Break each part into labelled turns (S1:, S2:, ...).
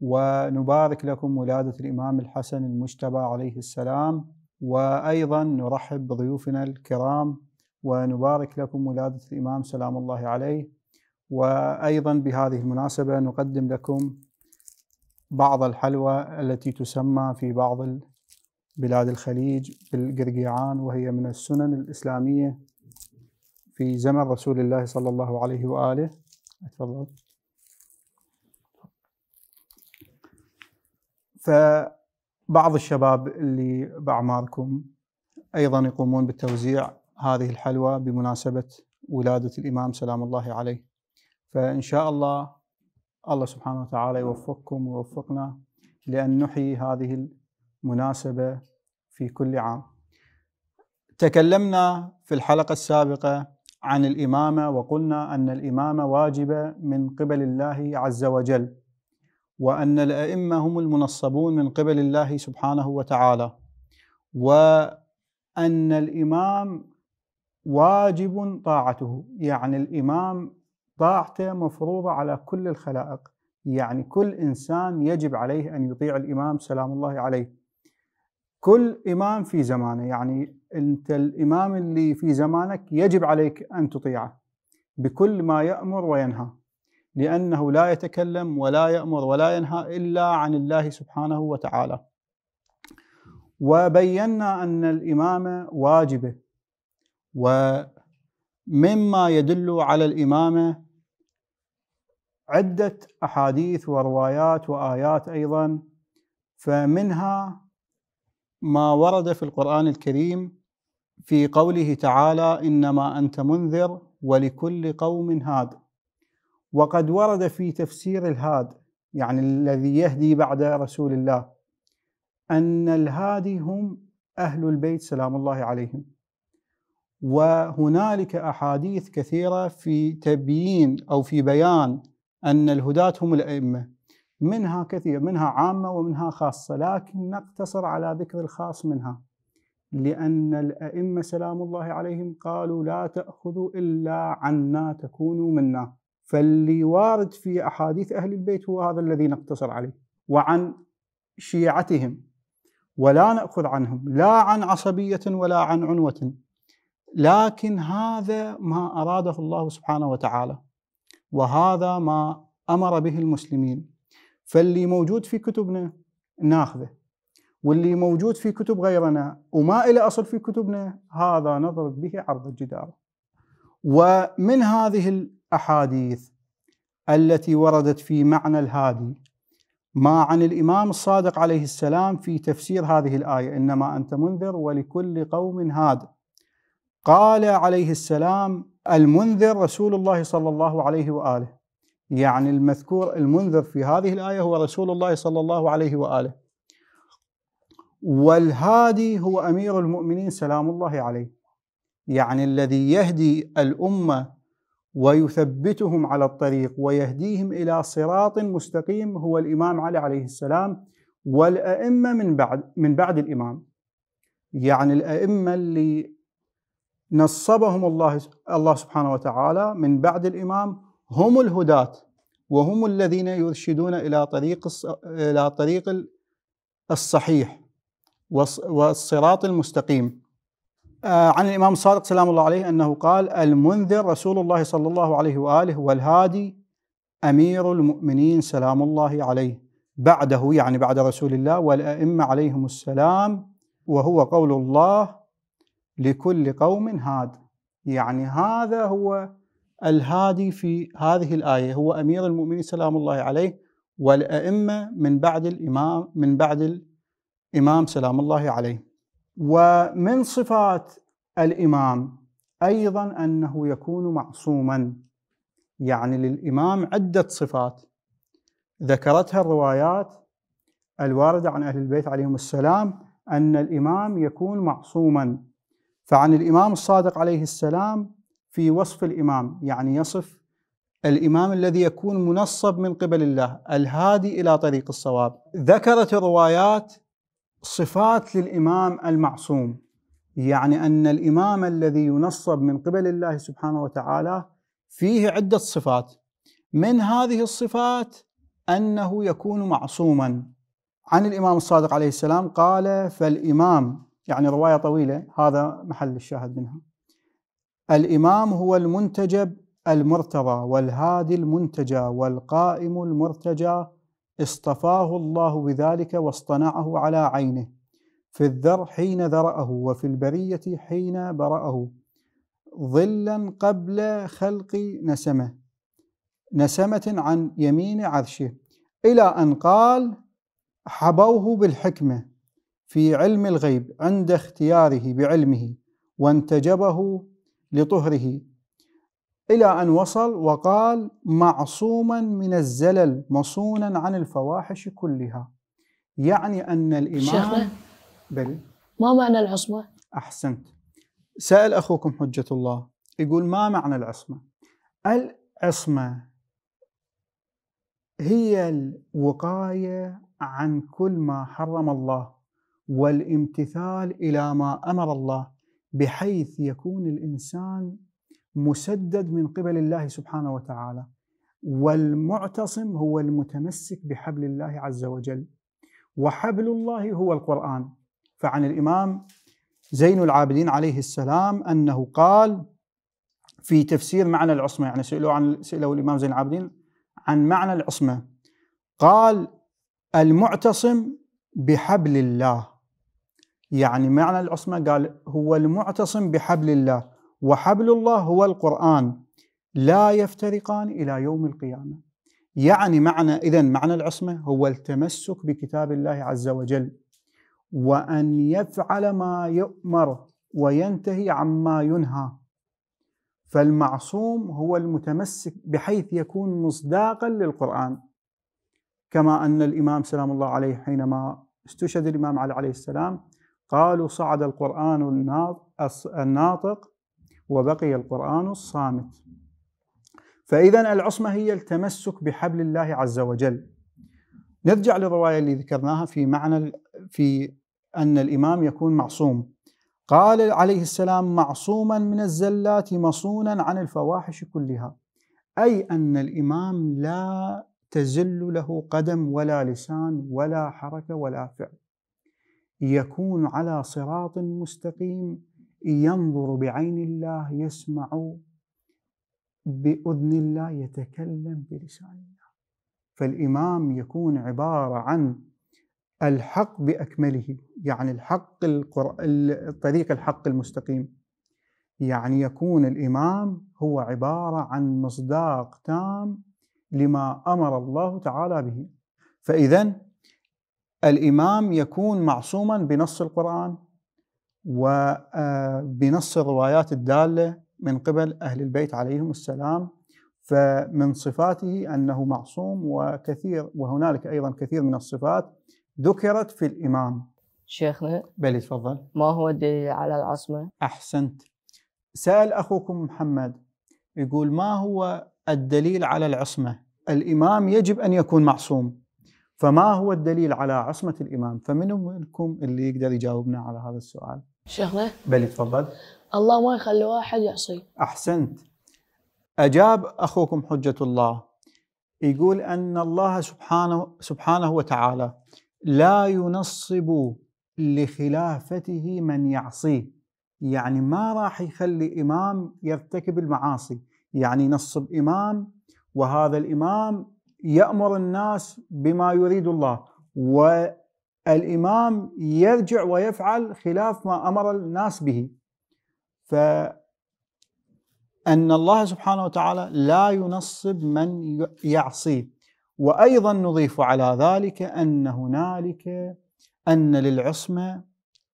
S1: ونبارك لكم ولادة الإمام الحسن المجتبى عليه السلام وأيضا نرحب بضيوفنا الكرام ونبارك لكم ولادة الإمام سلام الله عليه وأيضا بهذه المناسبة نقدم لكم بعض الحلوى التي تسمى في بعض بلاد الخليج بالقرقيعان وهي من السنن الإسلامية في زمن رسول الله صلى الله عليه وآله أتفضل فبعض الشباب اللي باعماركم ايضا يقومون بالتوزيع هذه الحلوى بمناسبه ولاده الامام سلام الله عليه فان شاء الله الله سبحانه وتعالى يوفقكم ويوفقنا لان نحيي هذه المناسبه في كل عام تكلمنا في الحلقه السابقه عن الامامه وقلنا ان الامامه واجبه من قبل الله عز وجل وأن الأئمة هم المنصبون من قبل الله سبحانه وتعالى وأن الإمام واجب طاعته يعني الإمام طاعته مفروضة على كل الخلائق يعني كل إنسان يجب عليه أن يطيع الإمام سلام الله عليه كل إمام في زمانه يعني أنت الإمام اللي في زمانك يجب عليك أن تطيعه بكل ما يأمر وينهى لأنه لا يتكلم ولا يأمر ولا ينهى إلا عن الله سبحانه وتعالى وبينا أن الإمامة واجبة ومما يدل على الإمامة عدة أحاديث وروايات وآيات أيضا فمنها ما ورد في القرآن الكريم في قوله تعالى إنما أنت منذر ولكل قوم هاد وقد ورد في تفسير الهاد يعني الذي يهدي بعد رسول الله أن الهادي هم أهل البيت سلام الله عليهم وهنالك أحاديث كثيرة في تبيين أو في بيان أن الهداة هم الأئمة منها كثير منها عامة ومنها خاصة لكن نقتصر على ذكر الخاص منها لأن الأئمة سلام الله عليهم قالوا لا تأخذوا إلا عنا تكونوا منا فاللي وارد في احاديث اهل البيت هو هذا الذي نقتصر عليه وعن شيعتهم ولا ناخذ عنهم لا عن عصبيه ولا عن عنوه لكن هذا ما اراده الله سبحانه وتعالى وهذا ما امر به المسلمين فاللي موجود في كتبنا ناخذه واللي موجود في كتب غيرنا وما إلى أصل في كتبنا هذا نضرب به عرض الجدار ومن هذه الاحاديث التي وردت في معنى الهادي ما عن الامام الصادق عليه السلام في تفسير هذه الايه انما انت منذر ولكل قوم هاد قال عليه السلام المنذر رسول الله صلى الله عليه واله يعني المذكور المنذر في هذه الايه هو رسول الله صلى الله عليه واله والهادي هو امير المؤمنين سلام الله عليه يعني الذي يهدي الامه ويثبتهم على الطريق ويهديهم الى صراط مستقيم هو الامام علي عليه السلام والائمه من بعد من بعد الامام يعني الائمه اللي نصبهم الله الله سبحانه وتعالى من بعد الامام هم الهداة وهم الذين يرشدون الى طريق الى طريق الصحيح والصراط المستقيم آه، عن الإمام الصادق سلام الله عليه أنه قال المنذر رسول الله صلى الله عليه وآله والهادي أمير المؤمنين سلام الله عليه بعده يعني بعد رسول الله والأئمة عليهم السلام وهو قول الله لكل قوم هاد يعني هذا هو الهادي في هذه الآية هو أمير المؤمنين سلام الله عليه والأئمة من بعد الإمام من بعد الإمام سلام الله عليه ومن صفات الإمام أيضا أنه يكون معصوما يعني للإمام عدة صفات ذكرتها الروايات الواردة عن أهل البيت عليهم السلام أن الإمام يكون معصوما فعن الإمام الصادق عليه السلام في وصف الإمام يعني يصف الإمام الذي يكون منصب من قبل الله الهادي إلى طريق الصواب ذكرت الروايات صفات للإمام المعصوم يعني أن الإمام الذي ينصب من قبل الله سبحانه وتعالى فيه عدة صفات من هذه الصفات أنه يكون معصوما عن الإمام الصادق عليه السلام قال فالإمام يعني رواية طويلة هذا محل الشاهد منها الإمام هو المنتجب المرتضى والهادي المنتجى والقائم المرتجى اصطفاه الله بذلك واصطنعه على عينه في الذر حين ذرأه وفي البرية حين برأه ظلا قبل خلق نسمة نسمة عن يمين عرشه إلى أن قال حبوه بالحكمة في علم الغيب عند اختياره بعلمه وانتجبه لطهره إلى أن وصل وقال معصوما من الزلل مصونا عن الفواحش كلها يعني أن الإمام شيخنا بل ما معنى العصمة؟ أحسنت سأل أخوكم حجة الله يقول ما معنى العصمة؟ العصمة هي الوقاية عن كل ما حرم الله والامتثال إلى ما أمر الله بحيث يكون الإنسان مسدد من قبل الله سبحانه وتعالى والمعتصم هو المتمسك بحبل الله عز وجل وحبل الله هو القرآن فعن الإمام زين العابدين عليه السلام أنه قال في تفسير معنى العصمة يعني سئلوا عن سئلوا الإمام زين العابدين عن معنى العصمة قال المعتصم بحبل الله يعني معنى العصمة قال هو المعتصم بحبل الله وحبل الله هو القرآن لا يفترقان إلى يوم القيامة يعني معنى إذا معنى العصمة هو التمسك بكتاب الله عز وجل وأن يفعل ما يؤمر وينتهي عما ينهى فالمعصوم هو المتمسك بحيث يكون مصداقا للقرآن كما أن الإمام سلام الله عليه حينما استشهد الإمام علي عليه السلام قالوا صعد القرآن الناطق وبقي القرآن الصامت فإذا العصمة هي التمسك بحبل الله عز وجل نرجع للرواية اللي ذكرناها في معنى في أن الإمام يكون معصوم قال عليه السلام معصوما من الزلات مصونا عن الفواحش كلها أي أن الإمام لا تزل له قدم ولا لسان ولا حركة ولا فعل يكون على صراط مستقيم ينظر بعين الله يسمع بأذن الله يتكلم بلسان الله فالإمام يكون عبارة عن الحق بأكمله يعني الحق القر... الطريق الحق المستقيم يعني يكون الإمام هو عبارة عن مصداق تام لما أمر الله تعالى به فإذا الإمام يكون معصوما بنص القرآن وبنص آه، الروايات الدالة من قبل أهل البيت عليهم السلام فمن صفاته أنه معصوم وكثير وهنالك أيضا كثير من الصفات ذكرت في الإمام شيخنا بلي تفضل ما هو الدليل على العصمة؟ أحسنت سأل أخوكم محمد يقول ما هو الدليل على العصمة؟ الإمام يجب أن يكون معصوم فما هو الدليل على عصمة الإمام؟ فمن منكم اللي يقدر يجاوبنا على هذا السؤال؟ شغله؟ بلي تفضل الله ما يخلي واحد يعصي احسنت اجاب اخوكم حجه الله يقول ان الله سبحانه سبحانه وتعالى لا ينصب لخلافته من يعصيه يعني ما راح يخلي امام يرتكب المعاصي يعني ينصب امام وهذا الامام يامر الناس بما يريد الله و الإمام يرجع ويفعل خلاف ما أمر الناس به فأن الله سبحانه وتعالى لا ينصب من يعصي وأيضا نضيف على ذلك أن هنالك أن للعصمة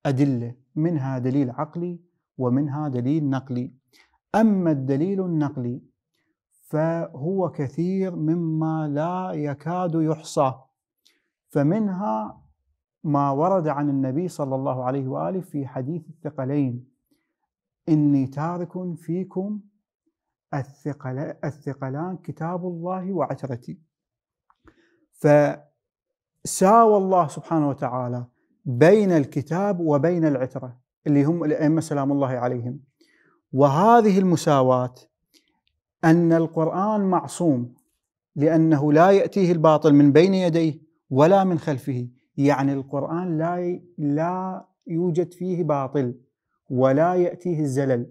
S1: أدلة منها دليل عقلي ومنها دليل نقلي أما الدليل النقلي فهو كثير مما لا يكاد يحصى فمنها ما ورد عن النبي صلى الله عليه واله في حديث الثقلين اني تارك فيكم الثقل الثقلان كتاب الله وعترتي فساوى الله سبحانه وتعالى بين الكتاب وبين العتره اللي هم الائمه سلام الله عليهم وهذه المساواه ان القران معصوم لانه لا ياتيه الباطل من بين يديه ولا من خلفه يعني القرآن لا لا يوجد فيه باطل ولا يأتيه الزلل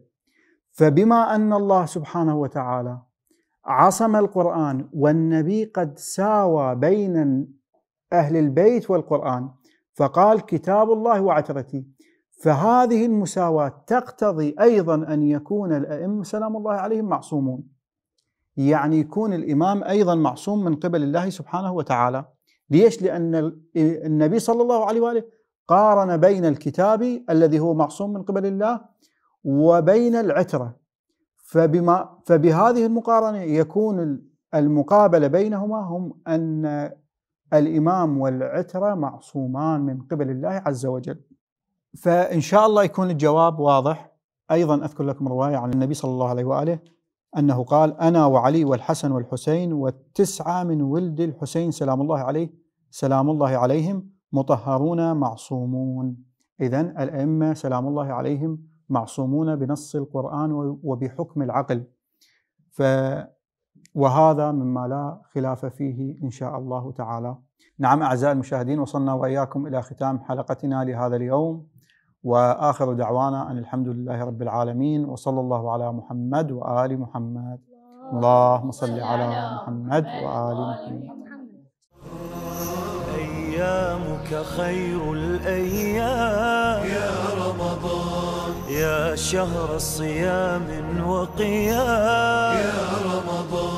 S1: فبما أن الله سبحانه وتعالى عصم القرآن والنبي قد ساوى بين أهل البيت والقرآن فقال كتاب الله وعترتي فهذه المساواة تقتضي أيضا أن يكون الأئمة سلام الله عليهم معصومون يعني يكون الإمام أيضا معصوم من قبل الله سبحانه وتعالى ليش؟ لأن النبي صلى الله عليه وآله قارن بين الكتاب الذي هو معصوم من قبل الله وبين العترة فبما فبهذه المقارنة يكون المقابلة بينهما هم أن الإمام والعترة معصومان من قبل الله عز وجل فإن شاء الله يكون الجواب واضح أيضا أذكر لكم رواية عن النبي صلى الله عليه وآله أنه قال أنا وعلي والحسن والحسين والتسعة من ولد الحسين سلام الله عليه سلام الله عليهم مطهرون معصومون إذا الأئمة سلام الله عليهم معصومون بنص القرآن وبحكم العقل ف وهذا مما لا خلاف فيه إن شاء الله تعالى نعم أعزائي المشاهدين وصلنا وإياكم إلى ختام حلقتنا لهذا اليوم وآخر دعوانا أن الحمد لله رب العالمين وصلى الله على محمد وآل محمد اللهم صل على محمد وآل محمد أيامك خير الأيام يا رمضان يا شهر صيام وقيام يا رمضان